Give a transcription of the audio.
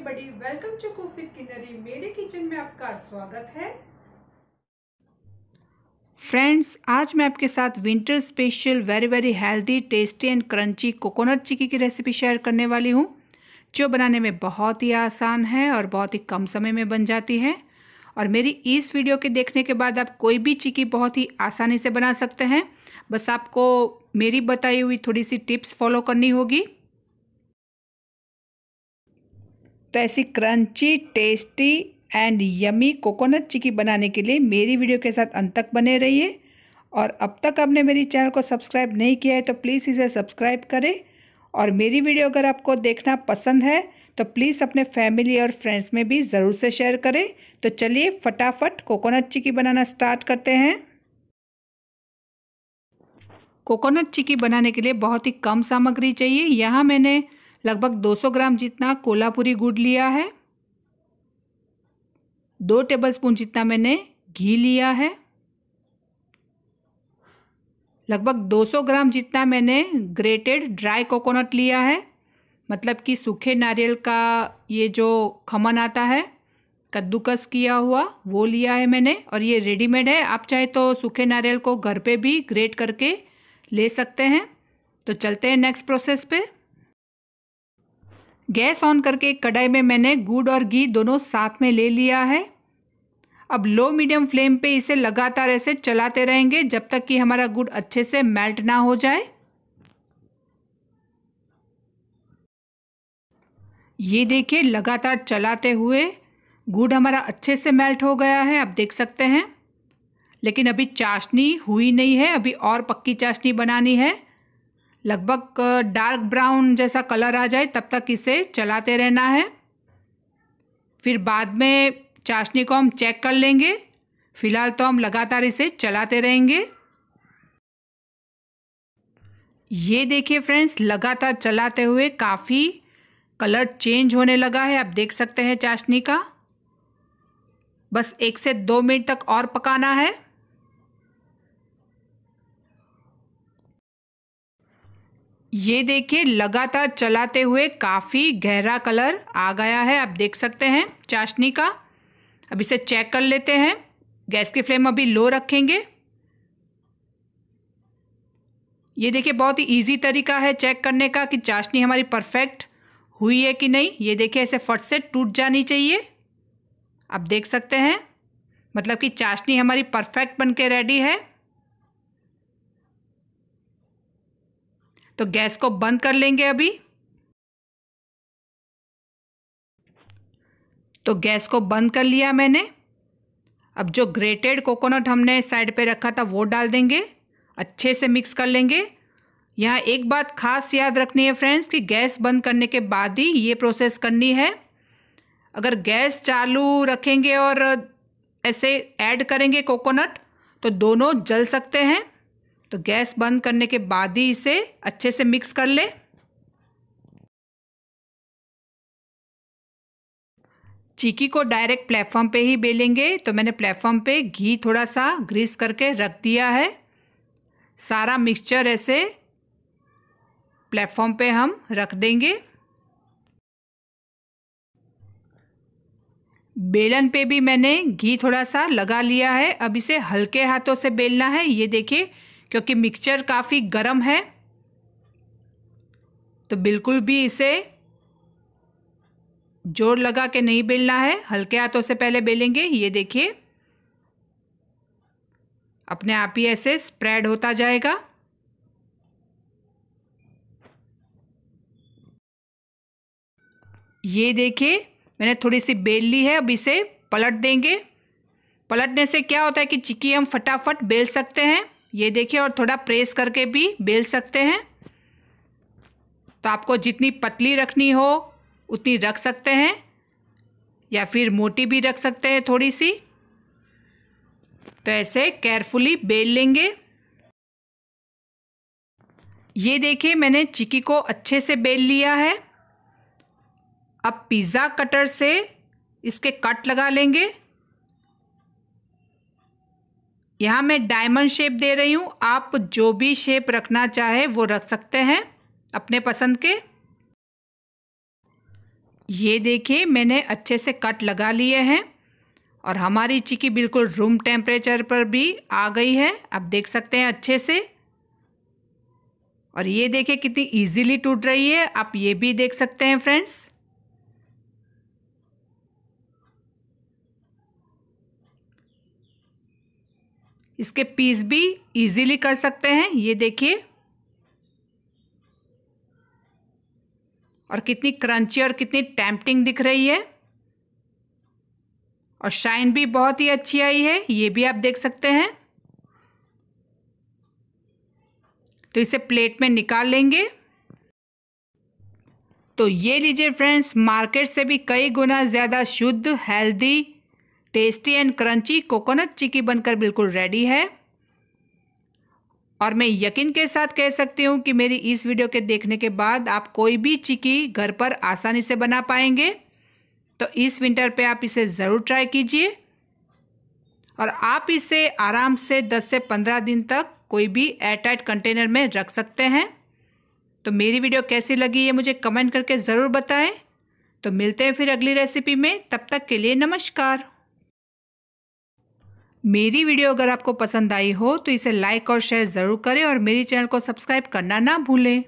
everybody welcome to cook with Kinnari मेरे kitchen में आपका स्वागत है फ्रेंड्स आज मैं आपके साथ winter special very very healthy tasty and crunchy coconut chikki की रेसिपी शेयर करने वाली हूँ जो बनाने में बहुत ही आसान है और बहुत ही कम समय में बन जाती है और मेरी इस वीडियो के देखने के बाद आप कोई भी चिकी बहुत ही आसानी से बना सकते हैं बस आपको मेरी बताई हुई थोड़ी सी टिप्स फॉलो करनी होगी तो ऐसी crunchy tasty and yummy coconut chikki बनाने के लिए मेरी वीडियो के साथ अंत तक बने रहिए और अब तक आपने मेरी चैनल को सब्सक्राइब नहीं किया है तो प्लीज़ इसे सब्सक्राइब करें और मेरी वीडियो अगर आपको देखना पसंद है तो प्लीज़ अपने फैमिली और फ्रेंड्स में भी ज़रूर से शेयर करें तो चलिए फटाफट कोकोनट चिकी बनाना स्टार्ट करते हैं कोकोनट चिकी बनाने के लिए बहुत ही कम सामग्री चाहिए यहाँ मैंने लगभग 200 ग्राम जितना कोल्हापुरी गुड़ लिया है दो टेबलस्पून जितना मैंने घी लिया है लगभग 200 ग्राम जितना मैंने ग्रेटेड ड्राई कोकोनट लिया है मतलब कि सूखे नारियल का ये जो खमन आता है कद्दूकस किया हुआ वो लिया है मैंने और ये रेडीमेड है आप चाहे तो सूखे नारियल को घर पे भी ग्रेट करके ले सकते हैं तो चलते हैं नेक्स्ट प्रोसेस पे गैस ऑन करके कढ़ाई में मैंने गुड़ और घी दोनों साथ में ले लिया है अब लो मीडियम फ्लेम पे इसे लगातार ऐसे चलाते रहेंगे जब तक कि हमारा गुड़ अच्छे से मेल्ट ना हो जाए ये देखिए लगातार चलाते हुए गुड़ हमारा अच्छे से मेल्ट हो गया है आप देख सकते हैं लेकिन अभी चाशनी हुई नहीं है अभी और पक्की चाशनी बनानी है लगभग डार्क ब्राउन जैसा कलर आ जाए तब तक इसे चलाते रहना है फिर बाद में चाशनी को हम चेक कर लेंगे फ़िलहाल तो हम लगातार इसे चलाते रहेंगे ये देखिए फ्रेंड्स लगातार चलाते हुए काफ़ी कलर चेंज होने लगा है आप देख सकते हैं चाशनी का बस एक से दो मिनट तक और पकाना है ये देखिए लगातार चलाते हुए काफ़ी गहरा कलर आ गया है आप देख सकते हैं चाशनी का अब इसे चेक कर लेते हैं गैस की फ्लेम अभी लो रखेंगे ये देखिए बहुत ही ईजी तरीका है चेक करने का कि चाशनी हमारी परफेक्ट हुई है कि नहीं ये देखिए ऐसे फट से टूट जानी चाहिए आप देख सकते हैं मतलब कि चाशनी हमारी परफेक्ट बन के रेडी है तो गैस को बंद कर लेंगे अभी तो गैस को बंद कर लिया मैंने अब जो ग्रेटेड कोकोनट हमने साइड पे रखा था वो डाल देंगे अच्छे से मिक्स कर लेंगे यहाँ एक बात खास याद रखनी है फ्रेंड्स कि गैस बंद करने के बाद ही ये प्रोसेस करनी है अगर गैस चालू रखेंगे और ऐसे ऐड करेंगे कोकोनट तो दोनों जल सकते हैं तो गैस बंद करने के बाद ही इसे अच्छे से मिक्स कर ले चीकी को डायरेक्ट प्लेटफॉर्म पे ही बेलेंगे तो मैंने प्लेटफॉर्म पे घी थोड़ा सा ग्रीस करके रख दिया है सारा मिक्सचर ऐसे प्लेटफॉर्म पे हम रख देंगे बेलन पे भी मैंने घी थोड़ा सा लगा लिया है अब इसे हल्के हाथों से बेलना है ये देखिए क्योंकि मिक्सचर काफ़ी गर्म है तो बिल्कुल भी इसे जोर लगा के नहीं बेलना है हल्के हाथों से पहले बेलेंगे ये देखिए अपने आप ही ऐसे स्प्रेड होता जाएगा ये देखिए मैंने थोड़ी सी बेल ली है अब इसे पलट देंगे पलटने से क्या होता है कि चिक्की हम फटाफट बेल सकते हैं ये देखिए और थोड़ा प्रेस करके भी बेल सकते हैं तो आपको जितनी पतली रखनी हो उतनी रख सकते हैं या फिर मोटी भी रख सकते हैं थोड़ी सी तो ऐसे केयरफुली बेल लेंगे ये देखिए मैंने चिकी को अच्छे से बेल लिया है अब पिज़्ज़ा कटर से इसके कट लगा लेंगे यहाँ मैं डायमंड शेप दे रही हूँ आप जो भी शेप रखना चाहे वो रख सकते हैं अपने पसंद के ये देखिए मैंने अच्छे से कट लगा लिए हैं और हमारी चिकी बिल्कुल रूम टेम्परेचर पर भी आ गई है आप देख सकते हैं अच्छे से और ये देखिए कितनी इजीली टूट रही है आप ये भी देख सकते हैं फ्रेंड्स इसके पीस भी इजीली कर सकते हैं ये देखिए और कितनी क्रंची और कितनी टैम्पटिंग दिख रही है और शाइन भी बहुत ही अच्छी आई है ये भी आप देख सकते हैं तो इसे प्लेट में निकाल लेंगे तो ये लीजिए फ्रेंड्स मार्केट से भी कई गुना ज़्यादा शुद्ध healthy tasty and crunchy coconut chikki बनकर बिल्कुल रेडी है और मैं यकीन के साथ कह सकती हूँ कि मेरी इस वीडियो के देखने के बाद आप कोई भी चिकी घर पर आसानी से बना पाएंगे तो इस विंटर पे आप इसे ज़रूर ट्राई कीजिए और आप इसे आराम से 10 से 15 दिन तक कोई भी एयरटाइट कंटेनर में रख सकते हैं तो मेरी वीडियो कैसी लगी ये मुझे कमेंट करके ज़रूर बताएं तो मिलते हैं फिर अगली रेसिपी में तब तक के लिए नमस्कार मेरी वीडियो अगर आपको पसंद आई हो तो इसे लाइक और शेयर ज़रूर करें और मेरी चैनल को सब्सक्राइब करना ना भूलें